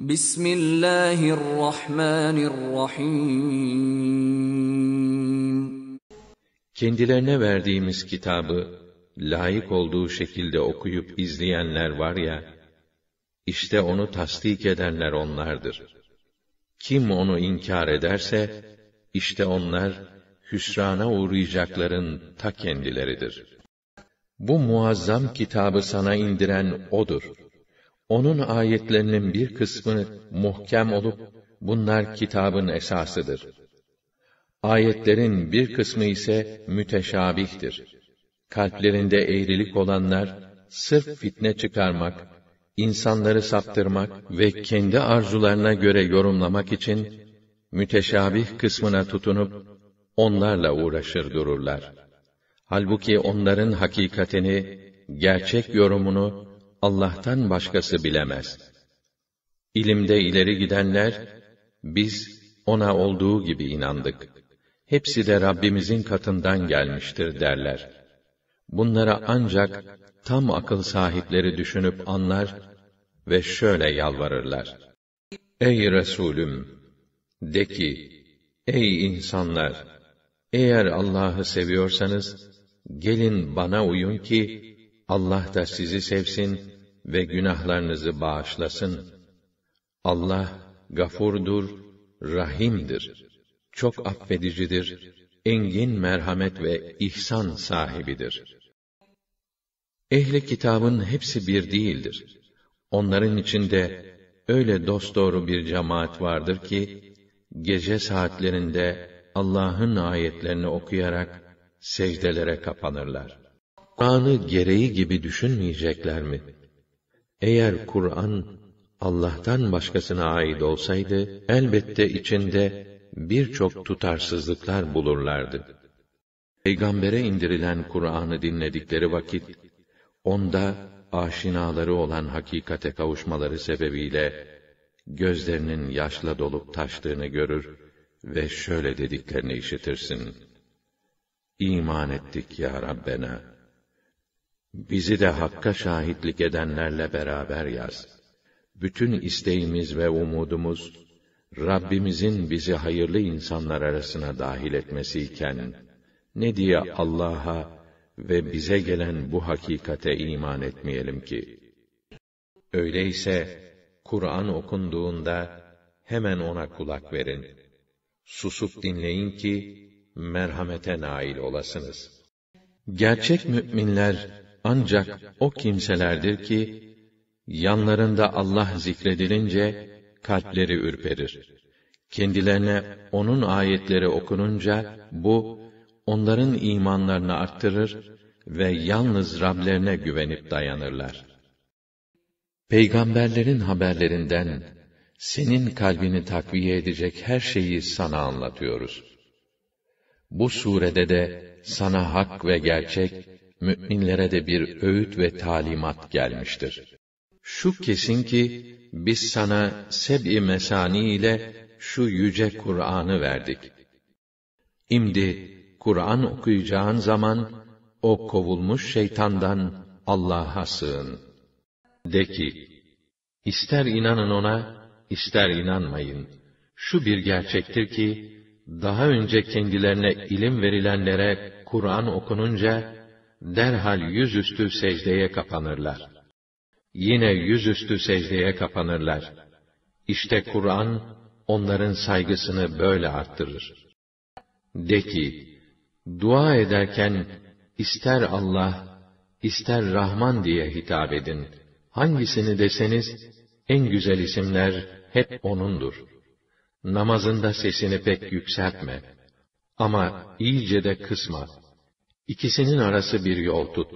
Bismillahirrahmanirrahim. Kendilerine verdiğimiz kitabı layık olduğu şekilde okuyup izleyenler var ya, işte onu tasdik edenler onlardır. Kim onu inkar ederse, işte onlar hüsrana uğrayacakların ta kendileridir. Bu muazzam kitabı sana indiren O'dur.'' Onun ayetlerinin bir kısmı muhkem olup, bunlar kitabın esasıdır. Ayetlerin bir kısmı ise müteşabihtir. Kalplerinde eğrilik olanlar, sırf fitne çıkarmak, insanları saptırmak ve kendi arzularına göre yorumlamak için, müteşabih kısmına tutunup, onlarla uğraşır dururlar. Halbuki onların hakikatini, gerçek yorumunu Allah'tan başkası bilemez. İlimde ileri gidenler, biz ona olduğu gibi inandık. Hepsi de Rabbimizin katından gelmiştir derler. Bunlara ancak tam akıl sahipleri düşünüp anlar ve şöyle yalvarırlar. Ey Resulüm! De ki, ey insanlar! Eğer Allah'ı seviyorsanız, gelin bana uyun ki, Allah da sizi sevsin ve günahlarınızı bağışlasın. Allah gafurdur, rahimdir. Çok affedicidir, engin merhamet ve ihsan sahibidir. Ehli kitabın hepsi bir değildir. Onların içinde öyle dosdoğru bir cemaat vardır ki gece saatlerinde Allah'ın ayetlerini okuyarak secdelere kapanırlar. Kur'an'ı gereği gibi düşünmeyecekler mi? Eğer Kur'an Allah'tan başkasına ait olsaydı elbette içinde birçok tutarsızlıklar bulurlardı. Peygambere indirilen Kur'an'ı dinledikleri vakit onda aşinaları olan hakikate kavuşmaları sebebiyle gözlerinin yaşla dolup taştığını görür ve şöyle dediklerini işitirsin. İman ettik ya Rabbena.'' Bizi de hakka şahitlik edenlerle beraber yaz. Bütün isteğimiz ve umudumuz Rabbimizin bizi hayırlı insanlar arasına dahil etmesi iken, ne diye Allah'a ve bize gelen bu hakikate iman etmeyelim ki? Öyleyse Kur'an okunduğunda hemen ona kulak verin. Susup dinleyin ki merhamete nail olasınız. Gerçek müminler ancak o kimselerdir ki yanlarında Allah zikredilince kalpleri ürperir. Kendilerine onun ayetleri okununca bu onların imanlarını arttırır ve yalnız Rablerine güvenip dayanırlar. Peygamberlerin haberlerinden senin kalbini takviye edecek her şeyi sana anlatıyoruz. Bu surede de sana hak ve gerçek müminlere de bir öğüt ve talimat gelmiştir. Şu kesin ki biz sana seb'i mesani ile şu yüce Kur'an'ı verdik. İmdi Kur'an okuyacağın zaman o kovulmuş şeytandan Allah'a sığın. De ki, ister inanın ona, ister inanmayın. Şu bir gerçektir ki, daha önce kendilerine ilim verilenlere Kur'an okununca, derhal yüzüstü secdeye kapanırlar. Yine yüzüstü secdeye kapanırlar. İşte Kur'an, onların saygısını böyle arttırır. De ki, dua ederken, ister Allah, ister Rahman diye hitap edin. Hangisini deseniz, en güzel isimler hep O'nundur. Namazında sesini pek yükseltme. Ama iyice de kısma.'' İkisinin arası bir yol tut.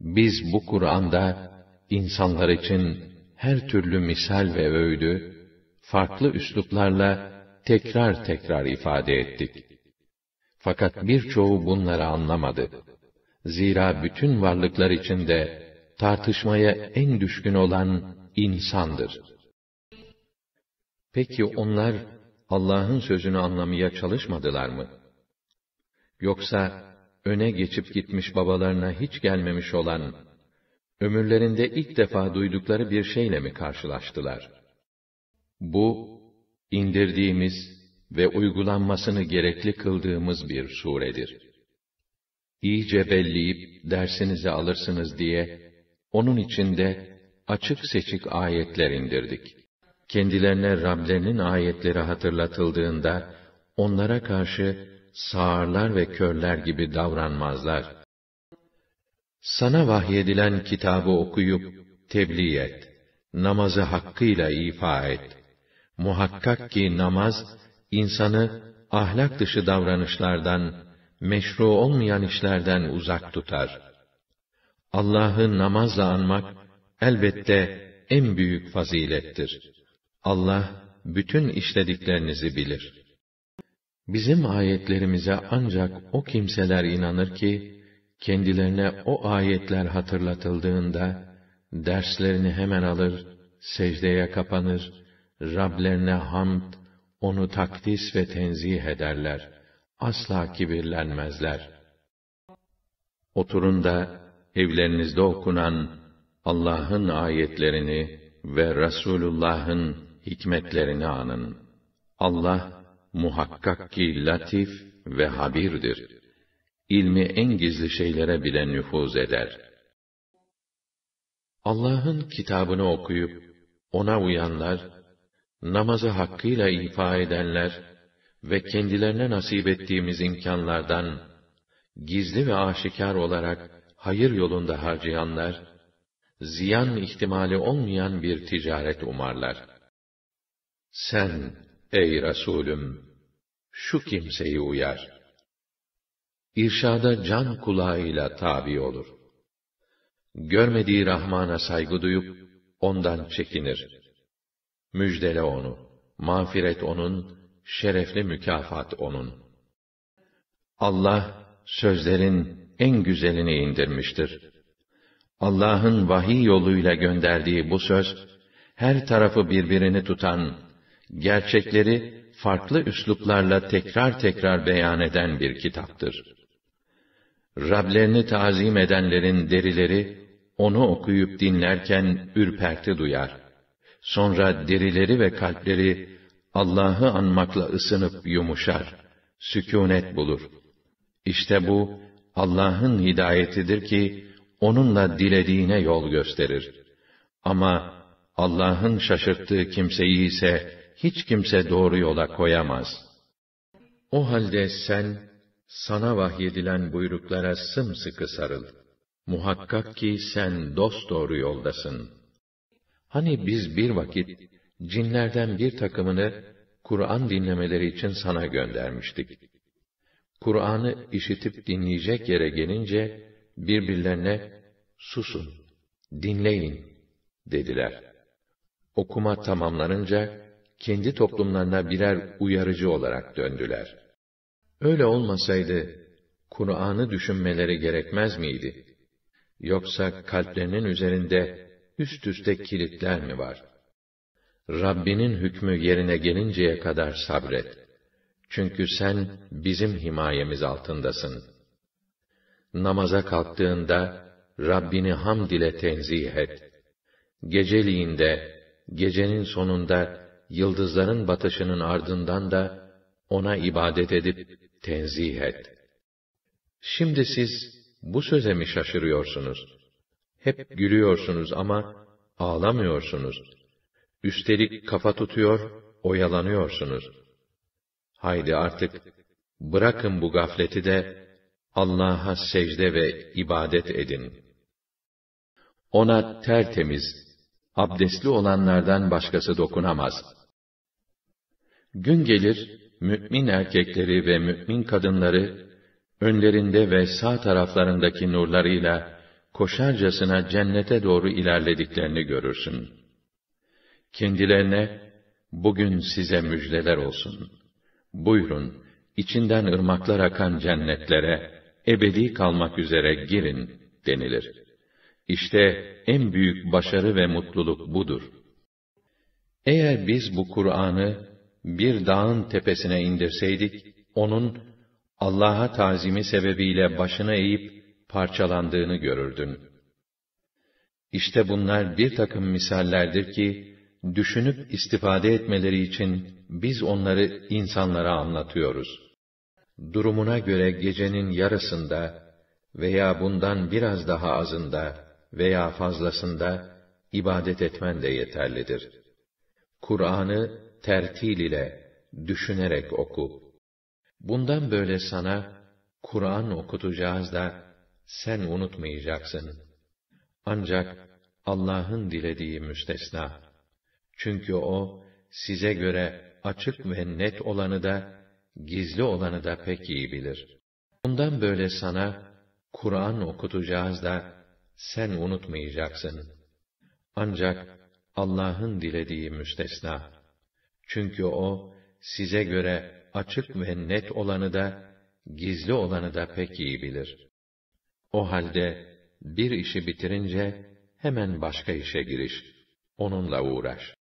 Biz bu Kur'an'da insanlar için her türlü misal ve öğüdü farklı üsluplarla tekrar tekrar ifade ettik. Fakat birçoğu bunları anlamadı. Zira bütün varlıklar içinde tartışmaya en düşkün olan insandır. Peki onlar Allah'ın sözünü anlamaya çalışmadılar mı? Yoksa öne geçip gitmiş babalarına hiç gelmemiş olan, ömürlerinde ilk defa duydukları bir şeyle mi karşılaştılar? Bu, indirdiğimiz ve uygulanmasını gerekli kıldığımız bir suredir. İyice belleyip dersinizi alırsınız diye, onun içinde açık seçik ayetler indirdik. Kendilerine Rablerinin ayetleri hatırlatıldığında, onlara karşı sağırlar ve körler gibi davranmazlar. Sana vahyedilen kitabı okuyup tebliğ et, namazı hakkıyla ifa et. Muhakkak ki namaz, insanı ahlak dışı davranışlardan, meşru olmayan işlerden uzak tutar. Allah'ı namazla anmak, elbette en büyük fazilettir. Allah, bütün işlediklerinizi bilir.'' Bizim ayetlerimize ancak o kimseler inanır ki, kendilerine o ayetler hatırlatıldığında, derslerini hemen alır, secdeye kapanır, Rablerine hamd, onu takdis ve tenzih ederler. Asla kibirlenmezler. Oturun da, evlerinizde okunan Allah'ın ayetlerini ve Rasulullah'ın hikmetlerini anın. Allah, muhakkak ki latif ve habirdir. İlmi en gizli şeylere bile nüfuz eder. Allah'ın kitabını okuyup, ona uyanlar, namazı hakkıyla ifa edenler ve kendilerine nasip ettiğimiz imkanlardan, gizli ve aşikar olarak hayır yolunda harcayanlar, ziyan ihtimali olmayan bir ticaret umarlar. Sen, Ey Resulüm! Şu kimseyi uyar. İrşada can kulağıyla tabi olur. Görmediği Rahman'a saygı duyup, ondan çekinir. Müjdele onu, mağfiret onun, şerefli mükafat onun. Allah, sözlerin en güzelini indirmiştir. Allah'ın vahiy yoluyla gönderdiği bu söz, her tarafı birbirini tutan, gerçekleri farklı üsluplarla tekrar tekrar beyan eden bir kitaptır. Rablerini tazim edenlerin derileri, onu okuyup dinlerken ürperti duyar. Sonra derileri ve kalpleri, Allah'ı anmakla ısınıp yumuşar, sükûnet bulur. İşte bu, Allah'ın hidayetidir ki, onunla dilediğine yol gösterir. Ama Allah'ın şaşırttığı kimseyi ise, hiç kimse doğru yola koyamaz. O halde sen, sana vahyedilen buyruklara sımsıkı sarıl. Muhakkak ki sen dost doğru yoldasın. Hani biz bir vakit, cinlerden bir takımını, Kur'an dinlemeleri için sana göndermiştik. Kur'an'ı işitip dinleyecek yere gelince, birbirlerine, susun, dinleyin, dediler. Okuma tamamlanınca, kendi toplumlarına birer uyarıcı olarak döndüler. Öyle olmasaydı, Kur'an'ı düşünmeleri gerekmez miydi? Yoksa kalplerinin üzerinde üst üste kilitler mi var? Rabbinin hükmü yerine gelinceye kadar sabret. Çünkü sen bizim himayemiz altındasın. Namaza kalktığında Rabbini hamd ile tenzih et. Geceliğinde, gecenin sonunda yıldızların batışının ardından da ona ibadet edip tenzih et. Şimdi siz bu söze mi şaşırıyorsunuz? Hep gülüyorsunuz ama ağlamıyorsunuz. Üstelik kafa tutuyor, oyalanıyorsunuz. Haydi artık bırakın bu gafleti de Allah'a secde ve ibadet edin. Ona tertemiz, abdestli olanlardan başkası dokunamaz.'' Gün gelir, mü'min erkekleri ve mü'min kadınları, önlerinde ve sağ taraflarındaki nurlarıyla, koşarcasına cennete doğru ilerlediklerini görürsün. Kendilerine, bugün size müjdeler olsun. Buyurun, içinden ırmaklar akan cennetlere, ebedi kalmak üzere girin, denilir. İşte en büyük başarı ve mutluluk budur. Eğer biz bu Kur'an'ı bir dağın tepesine indirseydik, onun Allah'a tazimi sebebiyle başına eğip parçalandığını görürdün. İşte bunlar bir takım misallerdir ki, düşünüp istifade etmeleri için biz onları insanlara anlatıyoruz. Durumuna göre gecenin yarısında veya bundan biraz daha azında veya fazlasında ibadet etmen de yeterlidir. Kur'an'ı tertil ile, düşünerek oku. Bundan böyle sana, Kur'an okutacağız da, sen unutmayacaksın. Ancak, Allah'ın dilediği müstesna. Çünkü O, size göre açık ve net olanı da, gizli olanı da pek iyi bilir. Bundan böyle sana, Kur'an okutacağız da, sen unutmayacaksın. Ancak, Allah'ın dilediği müstesna. Çünkü o size göre açık ve net olanı da gizli olanı da pek iyi bilir. O halde bir işi bitirince hemen başka işe giriş. Onunla uğraş.